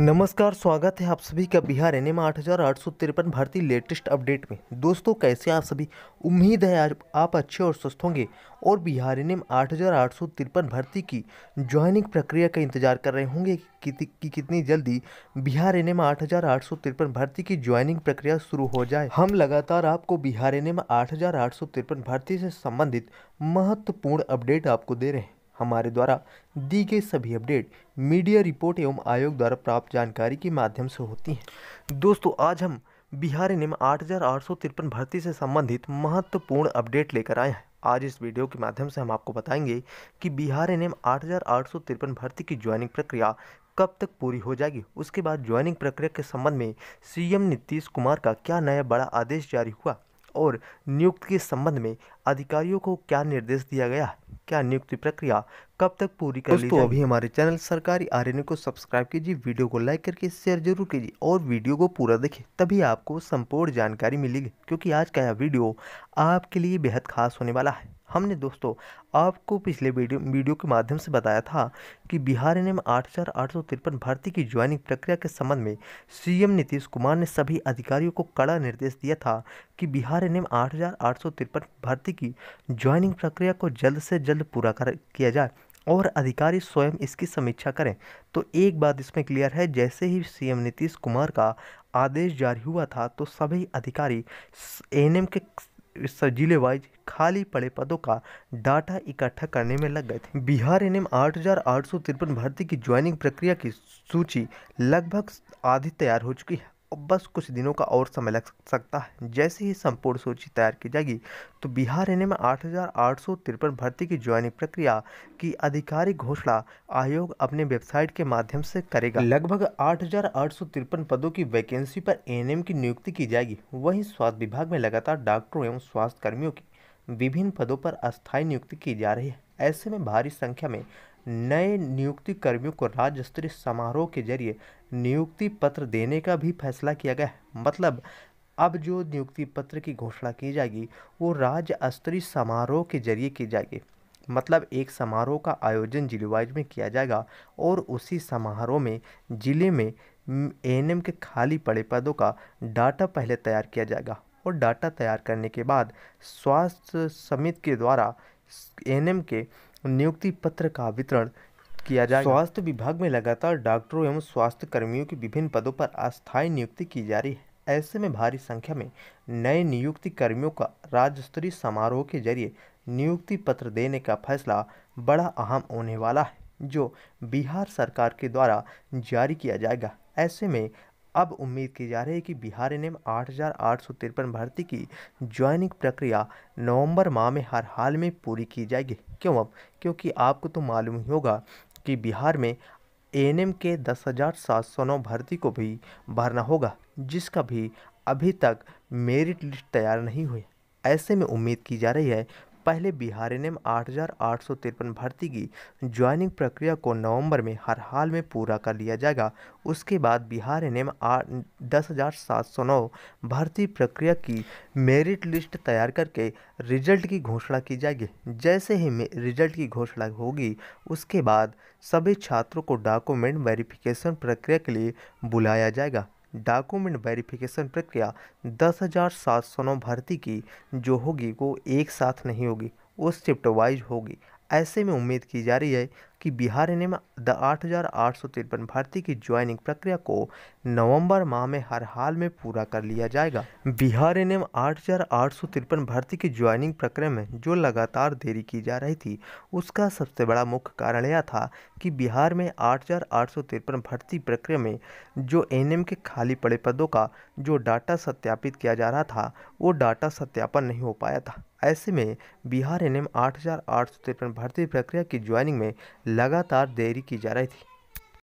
नमस्कार स्वागत है आप सभी का बिहार एन एम आठ हज़ार आठ सौ तिरपन भर्ती लेटेस्ट अपडेट में दोस्तों कैसे आप सभी उम्मीद है आज आप अच्छे और स्वस्थ होंगे और बिहार एन एम आठ हज़ार आठ सौ तिरपन भर्ती की ज्वाइनिंग प्रक्रिया का इंतजार कर रहे होंगे कि, कि कितनी जल्दी बिहार एन एम आठ हज़ार आठ सौ तिरपन भर्ती की ज्वाइनिंग प्रक्रिया शुरू हो जाए हम लगातार आपको बिहार एन एम आठ हज़ार आठ सौ तिरपन भर्ती से संबंधित महत्वपूर्ण अपडेट आपको दे रहे हैं हमारे द्वारा दी गई सभी अपडेट मीडिया रिपोर्ट एवं आयोग द्वारा प्राप्त जानकारी के माध्यम से होती हैं दोस्तों आज हम बिहार निम आठ भर्ती से संबंधित महत्वपूर्ण अपडेट लेकर आए हैं आज इस वीडियो के माध्यम से हम आपको बताएंगे कि बिहार एन एम भर्ती की ज्वाइनिंग प्रक्रिया कब तक पूरी हो जाएगी उसके बाद ज्वाइनिंग प्रक्रिया के संबंध में सीएम नीतीश कुमार का क्या नया बड़ा आदेश जारी हुआ और नियुक्ति के संबंध में अधिकारियों को क्या निर्देश दिया गया क्या नियुक्ति प्रक्रिया कब तक पूरी कर ली तो अभी हमारे चैनल सरकारी आर को सब्सक्राइब कीजिए वीडियो को लाइक करके शेयर जरूर कीजिए और वीडियो को पूरा देखें तभी आपको संपूर्ण जानकारी मिलेगी क्योंकि आज का यह वीडियो आपके लिए बेहद खास होने वाला है हमने दोस्तों आपको पिछले वीडियो वीडियो के माध्यम से बताया था कि बिहार एन एम आठ भर्ती की ज्वाइनिंग प्रक्रिया के संबंध में सीएम नीतीश कुमार ने सभी अधिकारियों को कड़ा निर्देश दिया था कि बिहार एन एम आठ भर्ती की ज्वाइनिंग प्रक्रिया को जल्द से जल्द पूरा कर किया जाए और अधिकारी स्वयं इसकी समीक्षा करें तो एक बात इसमें क्लियर है जैसे ही सीएम नीतीश कुमार का आदेश जारी हुआ था तो सभी अधिकारी एनएम के जिले वाइज खाली पड़े पदों का डाटा इकट्ठा करने में लग गए थे बिहार एन एम भर्ती की ज्वाइनिंग प्रक्रिया की सूची लगभग आधी तैयार हो चुकी है और बस कुछ दिनों का और समय लग सकता है जैसे ही संपूर्ण सूची तैयार की जाएगी तो बिहार एन में आठ भर्ती की ज्वाइनिंग प्रक्रिया की आधिकारिक घोषणा आयोग अपने वेबसाइट के माध्यम से करेगा लगभग आठ पदों की वैकेंसी पर एन की नियुक्ति की जाएगी वहीं स्वास्थ्य विभाग में लगातार डॉक्टरों एवं स्वास्थ्य कर्मियों की विभिन्न पदों पर अस्थायी नियुक्ति की जा रही है ऐसे में भारी संख्या में नए नियुक्ति कर्मियों को राज्य स्तरीय समारोह के जरिए नियुक्ति पत्र देने का भी फैसला किया गया है मतलब अब जो नियुक्ति पत्र की घोषणा की जाएगी वो राज्य स्तरीय समारोह के जरिए की जाएगी मतलब एक समारोह का आयोजन जिले वाइज में किया जाएगा और उसी समारोह में जिले में एन के खाली पड़े पदों का डाटा पहले तैयार किया जाएगा और डाटा तैयार करने के बाद स्वास्थ्य समिति के द्वारा एन के नियुक्ति पत्र का वितरण किया जाए स्वास्थ्य विभाग में लगातार डॉक्टरों एवं स्वास्थ्य कर्मियों की विभिन्न पदों पर अस्थायी नियुक्ति की जा रही है ऐसे में भारी संख्या में नए नियुक्ति कर्मियों का राज्य स्तरीय समारोह के जरिए नियुक्ति पत्र देने का फैसला बड़ा अहम होने वाला है जो बिहार सरकार के द्वारा जारी किया जाएगा ऐसे में अब उम्मीद की जा रही है कि बिहार एन एम भर्ती की ज्वाइनिंग प्रक्रिया नवंबर माह में हर हाल में पूरी की जाएगी क्यों अब क्योंकि आपको तो मालूम ही होगा कि बिहार में एएनएम के दस हज़ार सात सौ नौ भर्ती को भी भरना होगा जिसका भी अभी तक मेरिट लिस्ट तैयार नहीं हुई ऐसे में उम्मीद की जा रही है पहले बिहार एन एम भर्ती की ज्वाइनिंग प्रक्रिया को नवंबर में हर हाल में पूरा कर लिया जाएगा उसके बाद बिहार एन एम भर्ती प्रक्रिया की मेरिट लिस्ट तैयार करके रिजल्ट की घोषणा की जाएगी जैसे ही रिजल्ट की घोषणा होगी उसके बाद सभी छात्रों को डॉक्यूमेंट वेरिफिकेशन प्रक्रिया के लिए बुलाया जाएगा डॉक्यूमेंट वेरिफिकेशन प्रक्रिया दस हज़ार सात सौ नौ भर्ती की जो होगी वो एक साथ नहीं होगी वो शिफ्ट वाइज होगी ऐसे में उम्मीद की जा रही है कि बिहार एन एम द आठ भर्ती की ज्वाइनिंग प्रक्रिया को नवंबर माह में हर हाल में पूरा कर लिया जाएगा बिहार एन एम भर्ती की ज्वाइनिंग प्रक्रिया में जो लगातार देरी की जा रही थी उसका सबसे बड़ा मुख्य कारण यह था कि बिहार में आठ भर्ती प्रक्रिया में जो एन के खाली पड़े पदों का जो डाटा सत्यापित किया जा रहा था वो डाटा सत्यापन नहीं हो पाया था ऐसे में बिहार एन एम भर्ती प्रक्रिया की ज्वाइनिंग में लगातार देरी की जा रही थी